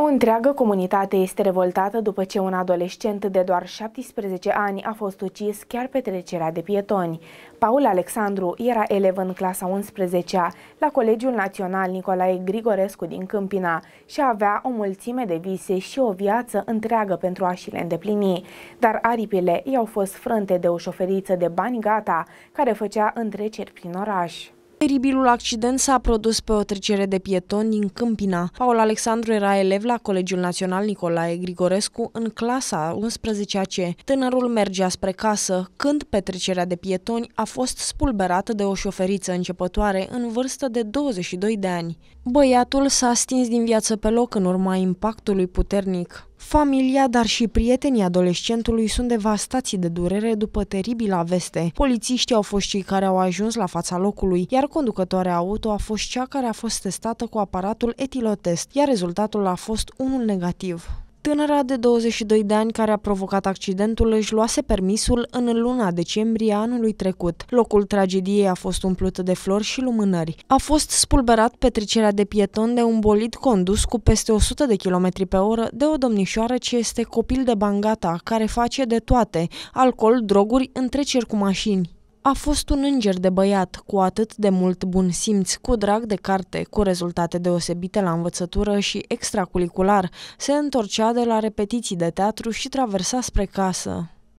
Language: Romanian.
O întreagă comunitate este revoltată după ce un adolescent de doar 17 ani a fost ucis chiar pe trecerea de pietoni. Paul Alexandru era elev în clasa 11-a la Colegiul Național Nicolae Grigorescu din Câmpina și avea o mulțime de vise și o viață întreagă pentru a și le îndeplini. Dar aripile i-au fost frânte de o șoferiță de bani gata care făcea întreceri prin oraș. Teribilul accident s-a produs pe o trecere de pietoni din Câmpina. Paul Alexandru era elev la Colegiul Național Nicolae Grigorescu în clasa 11 C. Tânărul mergea spre casă când pe trecerea de pietoni a fost spulberată de o șoferiță începătoare în vârstă de 22 de ani. Băiatul s-a stins din viață pe loc în urma impactului puternic. Familia, dar și prietenii adolescentului sunt devastați de durere după teribila veste. Polițiștii au fost cei care au ajuns la fața locului, iar conducătoarea auto a fost cea care a fost testată cu aparatul etilotest, iar rezultatul a fost unul negativ. Tânăra de 22 de ani care a provocat accidentul își luase permisul în luna decembrie anului trecut. Locul tragediei a fost umplut de flori și lumânări. A fost spulberat petrecerea de pieton de un bolid condus cu peste 100 de km pe oră de o domnișoară ce este copil de bangata, care face de toate, alcool, droguri, întreceri cu mașini. A fost un înger de băiat, cu atât de mult bun simț, cu drag de carte, cu rezultate deosebite la învățătură și extracurricular, Se întorcea de la repetiții de teatru și traversa spre casă.